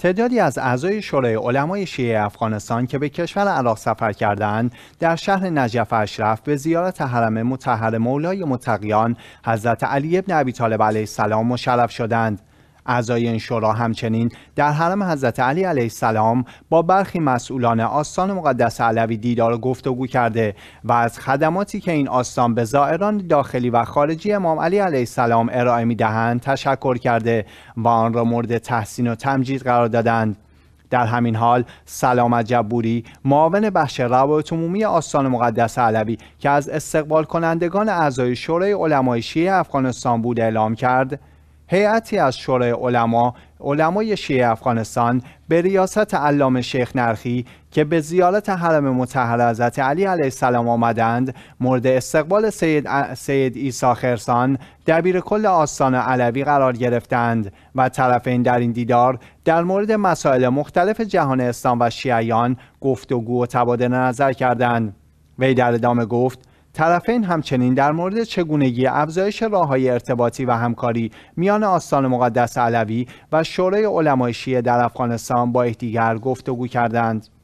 تعدادی از اعضای شورای علمای شیعه افغانستان که به کشور عراق سفر کردند در شهر نجف اشرف به زیارت حرم مطهر مولای متقیان حضرت علی ابن ابی طالب علیه السلام مشرف شدند اعضای این شورا همچنین در حرم حضرت علی علیه السلام با برخی مسئولان آستان مقدس علوی دیدار و گفتگو کرده و از خدماتی که این آستان به زائران داخلی و خارجی امام علی علیه السلام ارائه دهند تشکر کرده و آن را مورد تحسین و تمجید قرار دادند در همین حال سلامت جبوری معاون بخش روابط عمومی آستان مقدس علوی که از استقبال کنندگان اعضای شورای علمای شیعه افغانستان بود اعلام کرد هیئتی از شورای علما علمای شیعه افغانستان به ریاست علامه شیخ نرخی که به زیارت حرم مطهر حضرت علی علیه السلام آمدند مورد استقبال سید, ا... سید ایسا خرسان دبیر کل آستان علوی قرار گرفتند و طرفین در این دیدار در مورد مسائل مختلف جهان اسلام و شیعیان گفتگو و تبادل نظر کردند وی در ادامه گفت طرفین همچنین در مورد چگونگی افزایش راههای ارتباطی و همکاری میان آستان مقدس علوی و شورای علمای شیعه در افغانستان با یکدیگر گفتگو کردند.